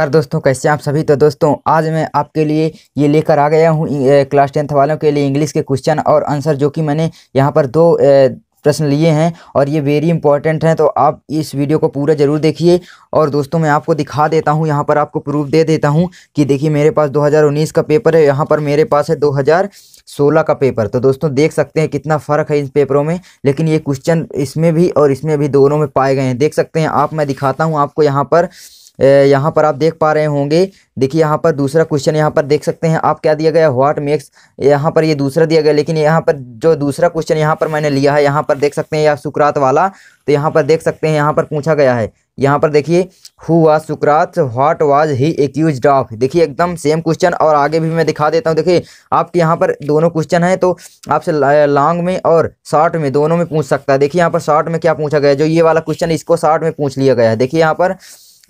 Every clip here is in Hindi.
नमस्कार दोस्तों कैसे आप सभी तो दोस्तों आज मैं आपके लिए ये लेकर आ गया हूँ क्लास टेंथ वालों के लिए इंग्लिश के क्वेश्चन और आंसर जो कि मैंने यहाँ पर दो प्रश्न लिए हैं और ये वेरी इंपॉर्टेंट हैं तो आप इस वीडियो को पूरा ज़रूर देखिए और दोस्तों मैं आपको दिखा देता हूँ यहाँ पर आपको प्रूफ दे देता हूँ कि देखिए मेरे पास 2019 का पेपर है यहाँ पर मेरे पास है 2016 का पेपर तो दोस्तों देख सकते हैं कितना फ़र्क है इन पेपरों में लेकिन ये क्वेश्चन इसमें भी और इसमें भी दोनों में पाए गए हैं देख सकते हैं आप मैं दिखाता हूँ आपको यहाँ पर यहाँ पर आप देख पा रहे होंगे देखिए यहाँ पर दूसरा क्वेश्चन यहाँ पर देख सकते हैं आप क्या दिया गया व्हाट मेक्स यहाँ पर ये यह दूसरा दिया गया लेकिन यहाँ पर जो दूसरा क्वेश्चन यहाँ पर मैंने लिया है यहाँ पर देख सकते हैं या सुकरात वाला तो यहाँ पर देख सकते हैं यहाँ पर पूछा गया है यहाँ पर देखिए हु वाज सुकरात what was he accused of देखिए एकदम सेम क्वेश्चन और आगे भी मैं दिखा देता हूँ देखिए आपके यहाँ पर दोनों क्वेश्चन हैं तो आपसे लॉन्ग में और शॉर्ट में दोनों में पूछ सकता है देखिए यहाँ पर शॉर्ट में क्या पूछा गया जो ये वाला क्वेश्चन इसको शॉर्ट में पूछ लिया गया है देखिए यहाँ पर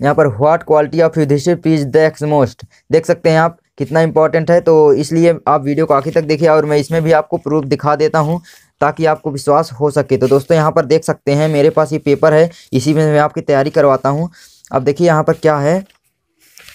यहाँ पर what quality of Yudhishthira is the Yaksha most देख सकते हैं आप कितना इंपॉर्टेंट है तो इसलिए आप वीडियो को आखिर तक देखिए और मैं इसमें भी आपको प्रूफ दिखा देता हूँ ताकि आपको विश्वास हो सके तो दोस्तों यहाँ पर देख सकते हैं मेरे पास ये पेपर है इसी में मैं आपकी तैयारी करवाता हूँ अब देखिए यहाँ पर क्या है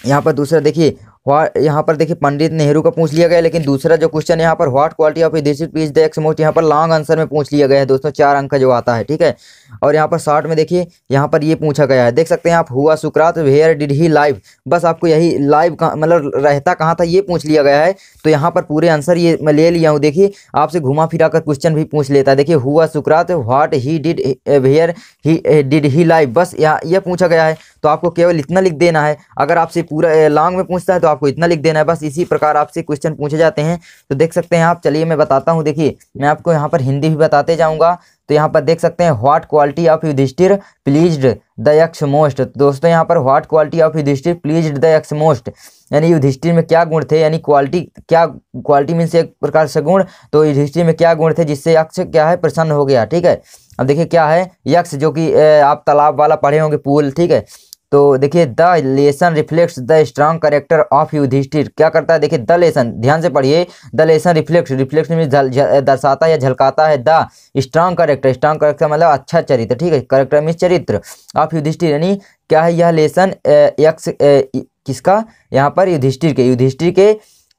यहाँ पर दूसरा देखिए यहाँ पर देखिए पंडित नेहरू का पूछ लिया गया लेकिन दूसरा जो क्वेश्चन यहाँ पर व्हाट क्वालिटी ऑफ एडिसिड पीज द मोस्ट यहाँ पर लॉन्ग आंसर में पूछ लिया गया है दोस्तों चार अंक का जो आता है ठीक है और यहाँ पर शॉर्ट में देखिए यहाँ पर ये यह पूछा गया है देख सकते हैं आप हुआ सुक्रात वेयर डिड ही लाइव बस आपको यही लाइव मतलब रहता कहाँ था ये पूछ लिया गया है तो यहाँ पर पूरे आंसर ये मैं ले लिया हूँ देखिए आपसे घुमा फिरा कर क्वेश्चन भी पूछ लेता है देखिए हुआ सुक्रात what he did where he did he live बस यहाँ यह पूछा गया है तो आपको केवल इतना लिख देना है अगर आपसे पूरा लॉन्ग में पूछता है तो आप आपको इतना लिख देना है बस इसी प्रकार आपसे क्वेश्चन पूछे जाते हैं तो देख सकते हैं आप चलिए मैं बताता हूँ देखिए मैं आपको यहाँ पर हिंदी भी बताते जाऊँगा तो यहाँ पर देख सकते हैं what quality of Yudhishthira pleased the Yaksha most दोस्तों यहाँ पर what quality of Yudhishthira pleased the Yaksha most यानी युधिष्ठिर में क्या गुण थे यानी क्वालिटी क्या क्वालिटी मीन्स एक प्रकार से गुण तो युधिष्ठिर में क्या गुण थे जिससे यक्ष क्या है प्रसन्न हो गया ठीक है अब देखिए क्या है यक्ष जो कि आप तालाब वाला पढ़े होंगे पुल ठीक है तो देखिए the lesson reflects the strong character of Yudhishthira क्या करता है देखिए द लेसन ध्यान से पढ़िए द लेसन रिफ्लेक्ट रिफ्लेक्ट में दर्शाता या झलकाता है the strong character strong character मतलब अच्छा चरित्र ठीक है करेक्टर मीन चरित्र ऑफ युधिष्ठिर यानी क्या है यह लेसन यक्स किसका यहाँ पर युधिष्ठिर के युधिष्ठिर के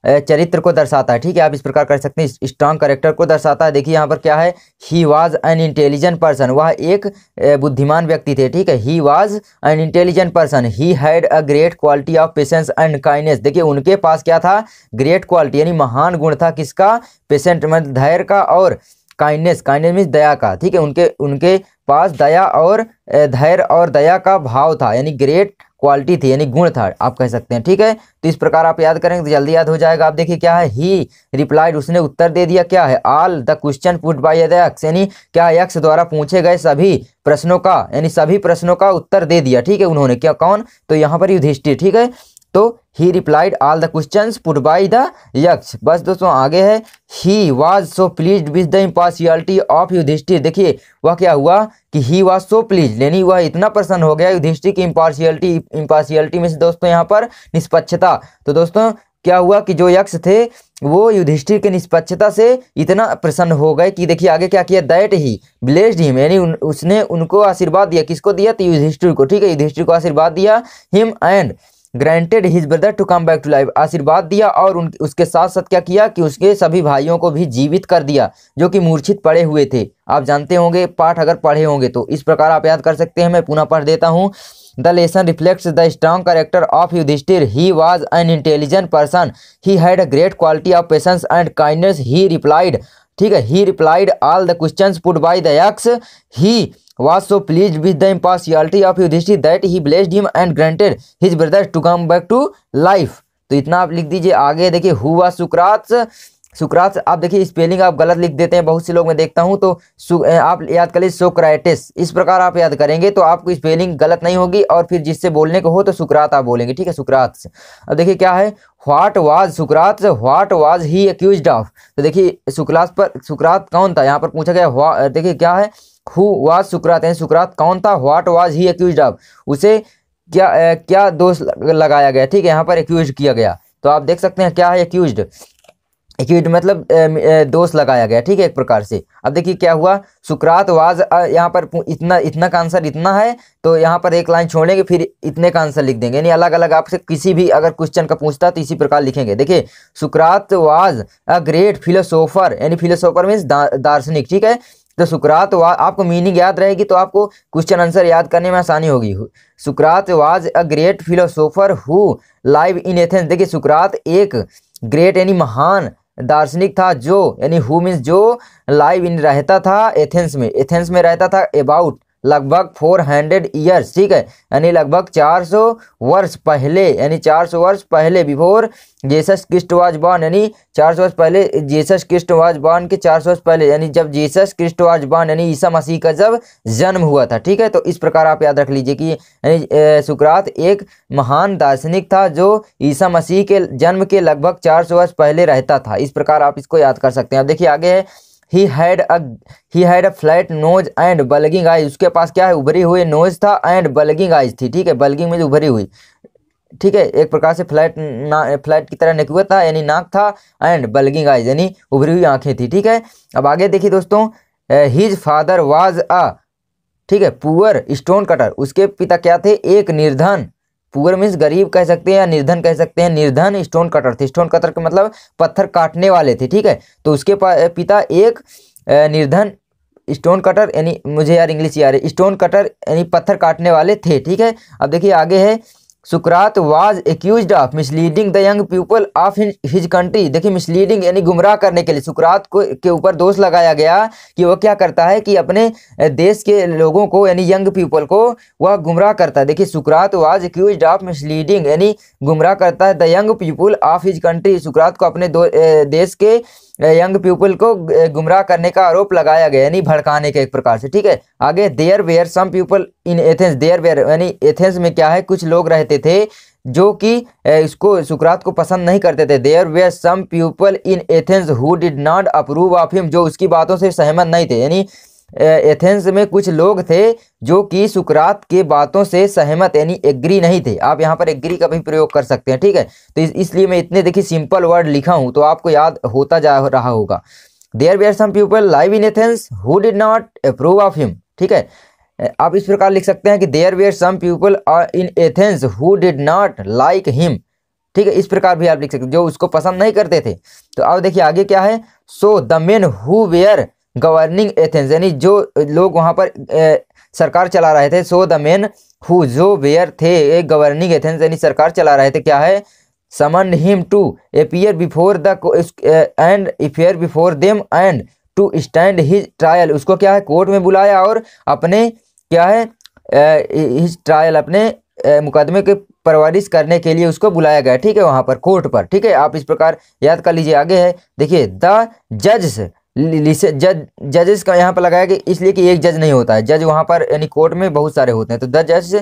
चरित्र को दर्शाता है ठीक है आप इस प्रकार कर सकते हैं स्ट्रांग करेक्टर को दर्शाता है देखिए यहाँ पर क्या है he was an intelligent person वह एक बुद्धिमान व्यक्ति थे ठीक है he was an intelligent person he had a great quality of patience and kindness देखिए उनके पास क्या था ग्रेट क्वालिटी यानी महान गुण था किसका पेशेंट मतलब धैर्य का और काइंडनेस काइंडनेस मीन्स दया का ठीक है उनके उनके पास दया और धैर्य और दया का भाव था यानी ग्रेट क्वालिटी थी यानी गुण था आप कह सकते हैं ठीक है तो इस प्रकार आप याद करेंगे तो जल्दी याद हो जाएगा आप देखिए क्या है ही रिप्लाइड उसने उत्तर दे दिया क्या है all the question put by Yaksha यानी क्या यक्ष द्वारा पूछे गए सभी प्रश्नों का यानी सभी प्रश्नों का उत्तर दे दिया ठीक है उन्होंने क्या कौन तो यहाँ पर युधिष्ठिर ठीक है तो he replied all the question put by the Yaksha बस दोस्तों आगे है he was so please with the impartiality of Yudhishthira देखिए वह क्या हुआ कि ही वॉज सो प्लीज यानी वह इतना प्रसन्न हो गया युधिष्ठिर की इम्पार्शियलिटी इम्पार्शियलिटी में से दोस्तों यहाँ पर निष्पक्षता तो दोस्तों क्या हुआ कि जो यक्ष थे वो युधिष्ठिर के निष्पक्षता से इतना प्रसन्न हो गए कि देखिए आगे क्या किया दैट ही ब्लेस्ड हिम यानी उसने उनको आशीर्वाद दिया किसको दिया तो युधिष्ठिर को ठीक है युधिष्ठिर को आशीर्वाद दिया him and granted his brother to come back to life आशीर्वाद दिया और उन उसके साथ साथ क्या किया कि उसके सभी भाइयों को भी जीवित कर दिया जो कि मूर्छित पड़े हुए थे आप जानते होंगे पाठ अगर पढ़े होंगे तो इस प्रकार आप याद कर सकते हैं मैं पुनः पढ़ देता हूँ the lesson reflects the strong character of Yudhishthira he was an intelligent person he had a great quality of patience and kindness he replied ठीक है he replied all the question put by the Yaksha he was so pleased with the impartiality of Yudhishthira that he blessed him and granted his brothers to come back to life तो इतना आप लिख दीजिए आगे देखिए हुआ सुक्रात सुक्रात आप देखिए स्पेलिंग आप गलत लिख देते हैं बहुत से लोग मैं देखता हूं तो आप याद कर लीजिए सोक्राइटिस इस प्रकार आप याद करेंगे तो आपको स्पेलिंग गलत नहीं होगी और फिर जिससे बोलने को हो तो सुक्रात आप बोलेंगे ठीक है सुक्रात अब देखिए क्या है व्हाट वाज सुक्रात what was he accused of तो देखिए सुक्रात पर सुक्रात कौन था यहाँ पर पूछा गया देखिए क्या है हु वाज सुकरात है सुकरात कौन था what was he accused of उसे क्या ए, क्या दोष लगाया गया ठीक है यहाँ पर एक्यूज किया गया तो आप देख सकते हैं क्या है एक्यूज एक्यूज मतलब दोष लगाया गया ठीक है एक प्रकार से अब देखिए क्या हुआ सुकरात वाज यहाँ पर इतना इतना का आंसर इतना है तो यहाँ पर एक लाइन छोड़ेंगे फिर इतने का आंसर लिख देंगे यानी अलग अलग आपसे किसी भी अगर क्वेश्चन का पूछता तो इसी प्रकार लिखेंगे देखिए सुकरात वाज अ ग्रेट फिलोसोफर यानी फिलोसोफर मीन्स दार्शनिक ठीक है तो सुकरातवाद आपको मीनिंग याद रहेगी तो आपको क्वेश्चन आंसर याद करने में आसानी होगी सुकरात was a great philosopher who live in Athens देखिए सुकरात एक ग्रेट यानी महान दार्शनिक था जो यानी हु मीन्स जो लाइव इन रहता था एथेंस में एथेंस में रहता था अबाउट लगभग फोर हंड्रेड ईयर्स ठीक है यानी लगभग चार सौ वर्ष पहले यानी चार सौ वर्ष पहले before Jesus Christ was born यानी चार सौ वर्ष पहले जीसस क्रिस्ट वाज बॉर्न के चार सौ वर्ष पहले यानी जब जीसस क्रिस्ट वाज बॉर्न यानी ईसा मसीह का जब जन्म हुआ था ठीक है तो इस प्रकार आप याद रख लीजिए कि यानी सुकरात एक महान दार्शनिक था जो ईसा मसीह के जन्म के लगभग चार सौ वर्ष पहले रहता था इस प्रकार आप इसको याद कर सकते हैं अब देखिए आगे है he had a he had a flat nose and bulging eyes उसके पास क्या है उभरी हुई नोज था एंड बल्गिंग आइज थी ठीक है बल्गिंग में जो उभरी हुई ठीक है एक प्रकार से फ्लैट ना फ्लैट की तरह निकुआ था यानी नाक था एंड बल्गिंग आइज यानी उभरी हुई आंखें थी ठीक है अब आगे देखिए दोस्तों हिज फादर वाज अ ठीक है पुअर स्टोन कटर उसके पिता क्या थे एक निर्धन पुअर मीन्स गरीब कह सकते हैं या निर्धन कह सकते हैं निर्धन स्टोन कटर थे स्टोन कटर का मतलब पत्थर काटने वाले थे ठीक है तो उसके पिता एक निर्धन स्टोन कटर यानी मुझे यार इंग्लिश यार स्टोन कटर यानी पत्थर काटने वाले थे ठीक है अब देखिए आगे है सुकरात was accused of misleading the young people of his country देखिए मिसलीडिंग यानी गुमराह करने के लिए सुकरात को के ऊपर दोष लगाया गया कि वह क्या करता है कि अपने देश के लोगों को यानी यंग पीपल को वह गुमराह करता है देखिए सुकरात वाज एक्यूज ऑफ मिसलीडिंग यानी गुमराह करता है the young people of his country सुकरात को अपने देश के यंग पीपल को गुमराह करने का आरोप लगाया गया यानी भड़काने के एक प्रकार से ठीक है आगे there were some people in Athens there were यानी एथेंस में क्या है कुछ लोग रहते थे जो कि इसको सुकरात को पसंद नहीं करते थे there were some people in Athens who did not approve of him जो उसकी बातों से सहमत नहीं थे यानी एथेंस में कुछ लोग थे जो कि सुकरात के बातों से सहमत यानी एग्री नहीं थे आप यहाँ पर एग्री का भी प्रयोग कर सकते हैं ठीक है तो इस, इसलिए मैं इतने देखिए सिंपल वर्ड लिखा हूँ तो आपको याद होता जा रहा होगा there we are some people live in Athens who did not approve of him ठीक है आप इस प्रकार लिख सकते हैं कि there were some people are in Athens who did not like him ठीक है इस प्रकार भी आप लिख सकते जो उसको पसंद नहीं करते थे तो अब देखिए आगे क्या है so the men who were governing Athens यानी जो लोग वहाँ पर ए, सरकार चला रहे थे सो द मेन हु जो वेयर थे गवर्निंग एथेंस यानी सरकार चला रहे थे क्या है summon him to appear before the and appear before them and to stand his trial उसको क्या है कोर्ट में बुलाया और अपने क्या है हिज ट्रायल अपने ए, मुकदमे के परवरिश करने के लिए उसको बुलाया गया ठीक है वहाँ पर कोर्ट पर ठीक है आप इस प्रकार याद कर लीजिए आगे है देखिए द जज जज जजेस का यहाँ पर लगाया कि इसलिए कि एक जज नहीं होता है जज वहाँ पर यानी कोर्ट में बहुत सारे होते हैं तो द जज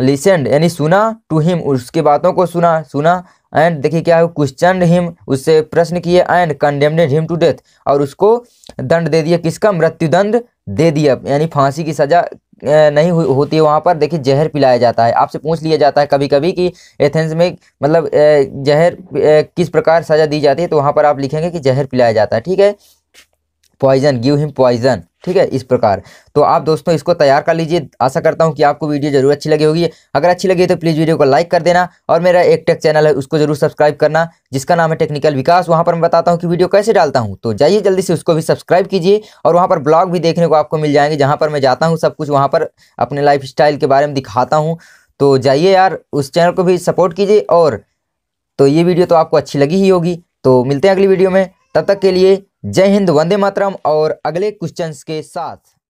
लिसेंड यानी सुना टू हिम उसकी बातों को सुना सुना एंड देखिए क्या है क्वेश्चन हिम उससे प्रश्न किए and condemned him to death और उसको दंड दे दिया किसका मृत्युदंड दे दिया यानी फांसी की सजा नहीं होती है वहाँ पर देखिए जहर पिलाया जाता है आपसे पूछ लिया जाता है कभी कभी कि एथेंस में मतलब जहर किस प्रकार सजा दी जाती है तो वहाँ पर आप लिखेंगे कि जहर पिलाया जाता है ठीक है पॉइजन गिव हिम पॉइजन ठीक है इस प्रकार तो आप दोस्तों इसको तैयार कर लीजिए आशा करता हूँ कि आपको वीडियो जरूर अच्छी लगी होगी अगर अच्छी लगी तो प्लीज़ वीडियो को लाइक कर देना और मेरा एक टेक चैनल है उसको जरूर सब्सक्राइब करना जिसका नाम है टेक्निकल विकास वहाँ पर मैं बताता हूँ कि वीडियो कैसे डालता हूँ तो जाइए जल्दी से उसको भी सब्सक्राइब कीजिए और वहाँ पर ब्लॉग भी देखने को आपको मिल जाएंगे जहाँ पर मैं जाता हूँ सब कुछ वहाँ पर अपने लाइफ के बारे में दिखाता हूँ तो जाइए यार उस चैनल को भी सपोर्ट कीजिए और तो ये वीडियो तो आपको अच्छी लगी ही होगी तो मिलते हैं अगली वीडियो में तब तक के लिए जय हिंद वंदे मातरम और अगले क्वेश्चंस के साथ